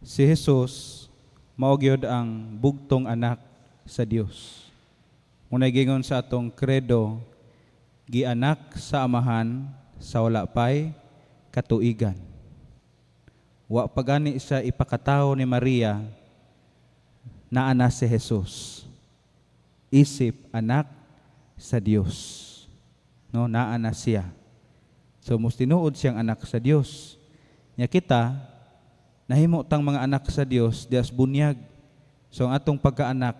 si Jesus maugyod ang bugtong anak sa Dios. Unay gingon sa atong credo, gianak sa amahan sa wala pay katuigan. Wa pagani sa ipakatao ni Maria na ana si Jesus. Isip anak sa Dios. No, naa na siya. So, mustinuod siyang anak sa Dios. Nya kita, nahimo tang mga anak sa Dios dias bunyag. So ang atong pagkaanak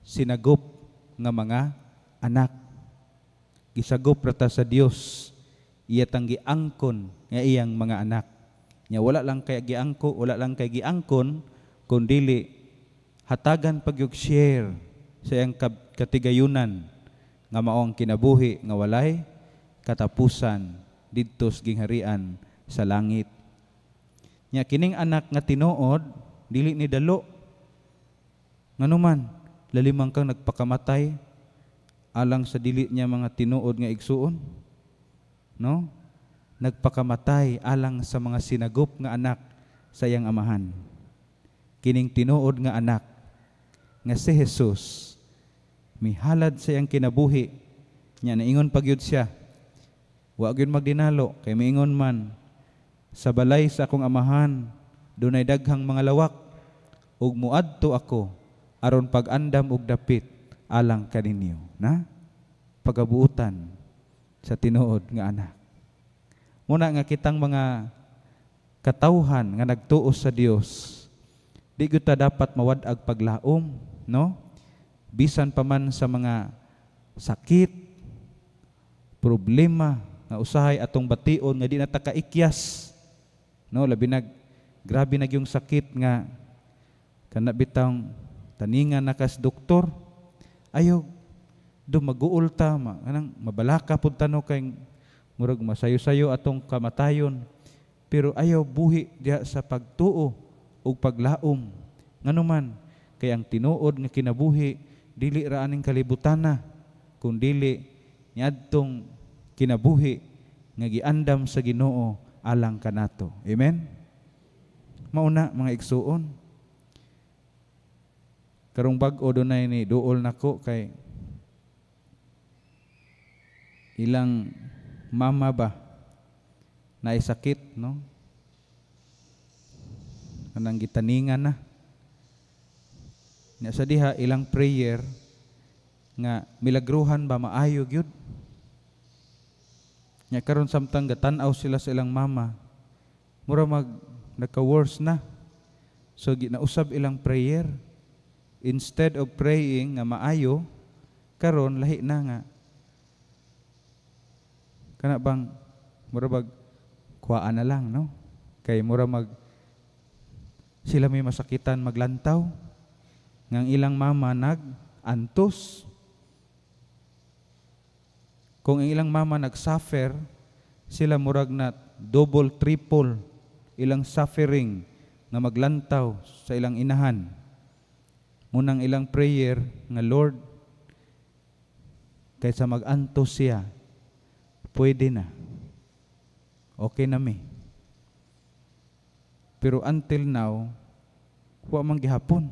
sinagop nga mga anak. Gisagop rata sa Dios iya tang giangkon nga iyang mga anak. Nya wala lang kay giangko, wala lang kay giangkon kundili hatagan pagyog share sa iyang katigayunan nga mao ang kinabuhi nga walay katapusan didto sa gingharian sa langit. Nya kining anak nga tinuod dili ni dalo. Nganuman lalimang kang nagpakamatay alang sa dili niya mga tinuod nga igsuon. No? Nagpakamatay alang sa mga sinagup nga anak sa iyang amahan. Kining tinuod nga anak nga si Jesus mihalad sa iyang kinabuhi. Nya naingon pagyud siya. Wa magdinalo kay miingon man sa balay sa akong amahan dunay daghang mga lawak ug muadto ako aron pagandam og dapit alang kaninyo na pagabuutan sa tinuod nga anak muna nga kitang mga katawhan nga nagtuo sa Dios di gyud ta dapat mawadag paglaom no bisan pa man sa mga sakit problema nga usahay atong bation nga di na ta No, labi nag grabe nag yung sakit nga kana bitang taninga na kas doktor ayaw do maguulta ma anang mabalaka pud tano kay murag masayo-sayo atong kamatayon pero ayaw buhi diha sa pagtuo ug paglaom nganuman kay ang tinuod nga kinabuhi dili ra aning na, kun dili niadtong kinabuhi nga giandam sa Ginoo alang kanato. Amen? Mauna, mga igsuon. Karong bag-o dunay ni duol nako kay ilang mama ba na isakit no? Kanang gitaningan na. Nya sa diha ilang prayer nga milagruhan ba maayo gyud Nya karon samtang gatanaw sila sa ilang mama, mura mag nagka-worse na. So ginausab ilang prayer. Instead of praying nga maayo, karon lahi na nga. Kana bang mura bag kuhaan na lang, no? Kay mura mag sila may masakitan maglantaw. Ngang ilang mama nag antos kung ilang mama nagsuffer, sila murag na double, triple, ilang suffering na maglantaw sa ilang inahan. Munang ilang prayer nga Lord, kaysa magantos siya, pwede na. Okay na mi. Pero until now, wa man gihapon.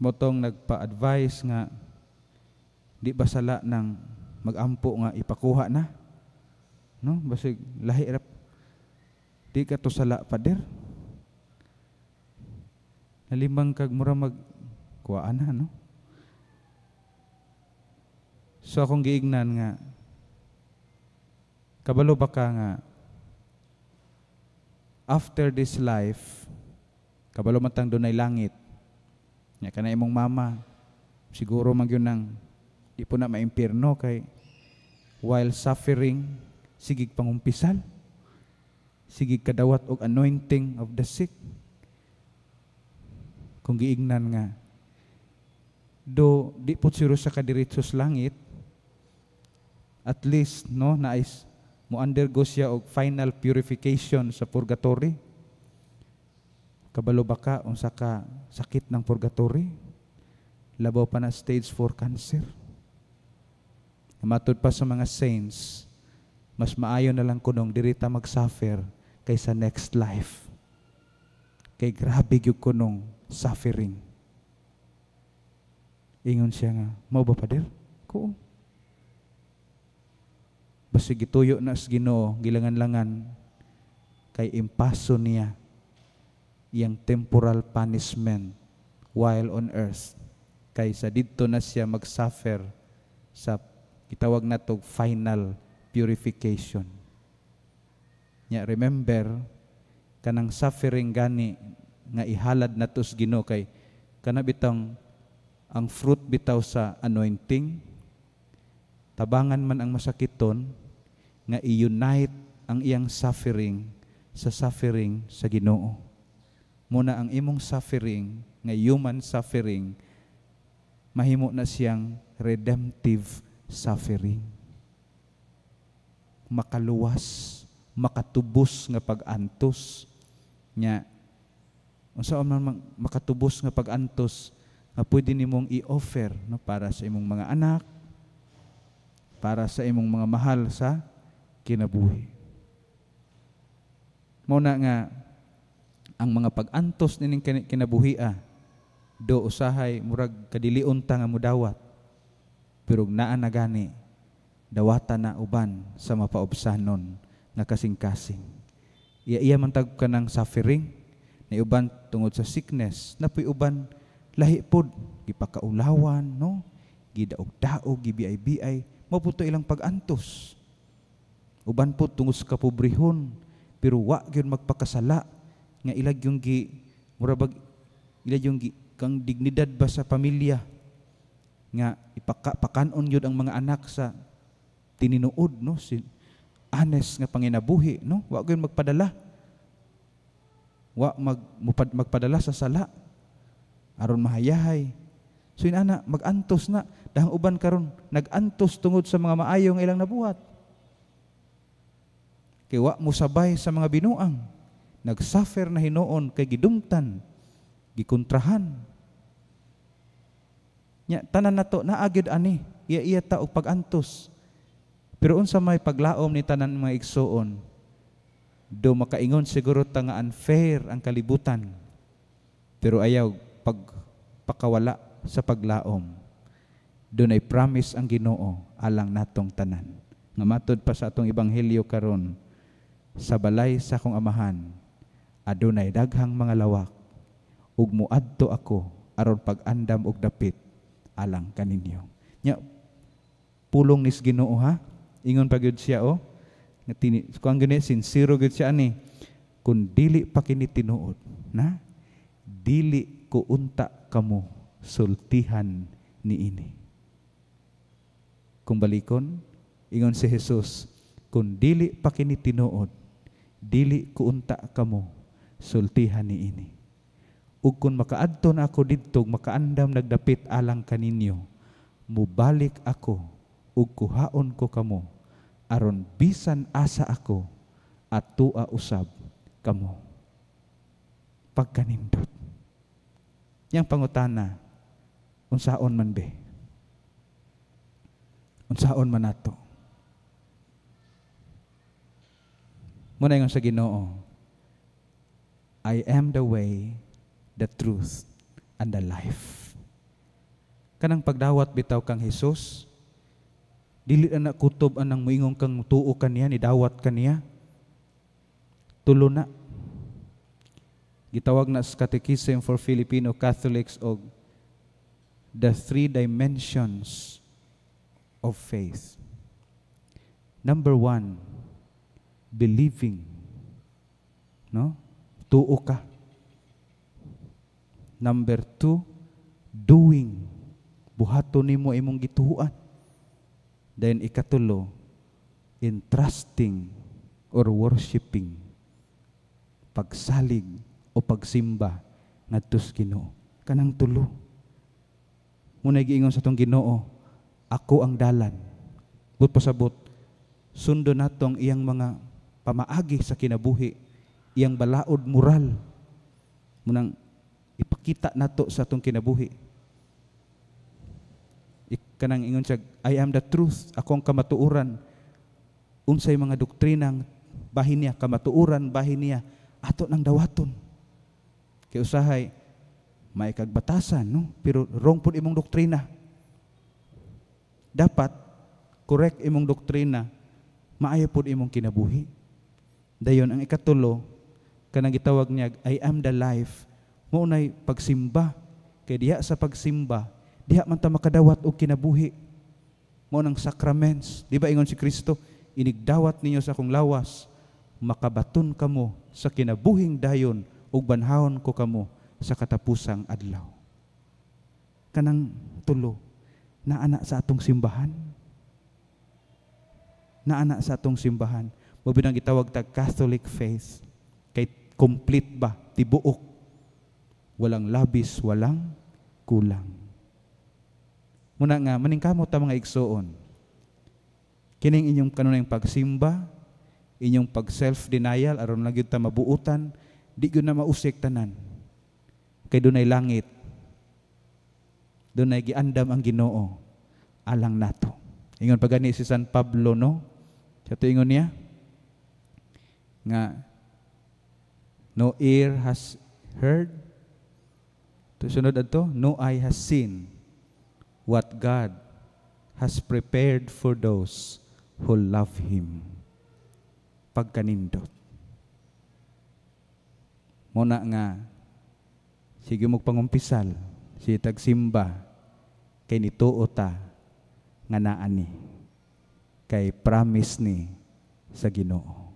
Motong nagpa-advise nga Di ba sala ng magampo nga ipakuha na? No? Basig lahi rap. Di ka to sala pader. Nalimbang kag mura mag kuhaan na, no? So akong giignan nga, kabalo ba ka nga, after this life, kabalo matang dunay langit, niya ka na imong mama, siguro magyunang Di po na maimpirno kay while suffering, sigig pangumpisan, sigig kadawat og anointing of the sick. Kung giingnan nga, do di po siro sa kadiritsos langit, at least no na is mo undergo siya og final purification sa purgatory kabalo ba ka unsa ka sakit ng purgatory labaw pa na stage 4 cancer Matud pa sa mga saints, mas maayo na lang kunong dirita mag-suffer kaysa next life. Kay grabe yung kunong suffering. Ingon siya nga, mau ba pader? Ko. Basig gituyo na sa Ginoo, gilangan-langan kay impaso niya iyang temporal punishment while on earth kaysa dito na siya mag-suffer sa Gitawag na to final purification. Nya remember kanang suffering gani nga ihalad na tos Gino kay kanabitang ang fruit bitaw sa anointing tabangan man ang masakiton nga i-unite ang iyang suffering sa suffering sa Ginoo. Muna ang imong suffering, nga human suffering, mahimo na siyang redemptive suffering. Makaluwas, makatubos nga pag-antos. nya unsa man makatubos nga pag-antos nga pwede nimong i-offer no para sa imong mga anak, para sa imong mga mahal sa kinabuhi. Mao na nga ang mga pag-antos nining kinabuhi ah, do usahay murag kadilion ta nga mudawat pero naa na gani, dawata na uban sa mapaubsanon na kasing-kasing. Iya iya man tag ka suffering, na uban tungod sa sickness, na puy uban lahi pod, gipakaulawan, no? gidaog tao gibiay-biay, maputo ilang pagantos. Uban po tungod sa kapobrihon, pero wa gyud magpakasala nga ilag yung gi murabag ilag yung gi kang dignidad ba sa pamilya nga ipakanon yun ang mga anak sa tininuod no si anes nga panginabuhi no wa gyud magpadala wa mag mupad, magpadala sa sala aron mahayahay so inana magantos na dahang uban karon nagantos tungod sa mga maayong ilang nabuhat kay wa mo sabay sa mga binuang nagsuffer na hinoon kay gidumtan gikontrahan Nya, tanan nato, naagid ani, iya iya ta og pagantos. Pero unsa may paglaom ni tanan mga igsuon, do makaingon siguro ta nga unfair ang kalibutan. Pero ayaw pagpakawala sa paglaom. Do nay promise ang Ginoo alang natong tanan. Nga matod pa sa atong ebanghelyo karon sa balay sa akong amahan adunay daghang mga lawak ug muadto ako aron pag-andam og dapit alang kaninyo. Nya, pulong nis ginoo ha. Ingon pa gyud siya o. Oh. Nga tini, kung gani, sincere gyud siya ani. kun dili pa kini tinuod, na, dili ko unta kamo sultihan ni ini. Kung balikon, ingon si Jesus, kung dili pa kini tinuod, dili ko unta kamo sultihan ni ini ug kun makaadto na ako didto makaandam nagdapit alang kaninyo mubalik ako ug kuhaon ko kamo aron bisan asa ako at tua usab kamo pagkanindot yang pangutana unsaon man be unsaon man ato muna yung sa Ginoo I am the way the truth, and the life. Kanang pagdawat bitaw kang Hesus, dili na kutob anang muingong kang tuo kaniya, ni dawat kaniya, tulo na. Gitawag na sa Catechism for Filipino Catholics og the three dimensions of faith. Number one, believing. No? Tuo ka. Number two, doing. Buhato nimo imong gituan. Then ikatulo, in trusting or worshiping. Pagsalig o pagsimba ngadto sa Ginoo. Kanang tulo. Muna giingon sa tong Ginoo, ako ang dalan. But pasabot, sundo natong iyang mga pamaagi sa kinabuhi, iyang balaod moral. Munang Ipakita nato sa atong kinabuhi. Ikanang ingon siya, I am the truth, akong kamatuuran. Unsay mga doktrinang bahin niya, kamatuuran, bahin niya, ato ng dawaton. Kay usahay, may kagbatasan, no? pero wrong po imong doktrina. Dapat, correct imong doktrina, maayo po imong kinabuhi. Dayon, ang ikatulo, kanang gitawag niya, I am the life, Mao nay pagsimba. Kay diha sa pagsimba, diha man ta makadawat og kinabuhi. mo nang sacraments, di ba ingon si Kristo, inigdawat ninyo sa akong lawas, makabaton kamo sa kinabuhing dayon ug banhawon ko kamo sa katapusang adlaw. Kanang tulo na anak sa atong simbahan. Na anak sa atong simbahan. Mo binang gitawag tag Catholic faith. Kay complete ba tibuok walang labis, walang kulang. Muna nga, maningkamot ang mga igsoon. Kining inyong kanunayang pagsimba, inyong pag self-denial, aron lang yun ta mabuutan, di yun na mausik tanan. Kay dunay langit, dunay giandam ang ginoo, alang nato. Ingon pagani si San Pablo, no? Sa ingon niya, nga, no ear has heard, To sunod adto, no eye has seen what God has prepared for those who love Him. Pagkanindot. Muna nga, sige mo pangumpisal, si tagsimba, kay nituo ta, nga naani, kay promise ni sa ginoo.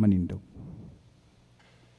Manindog.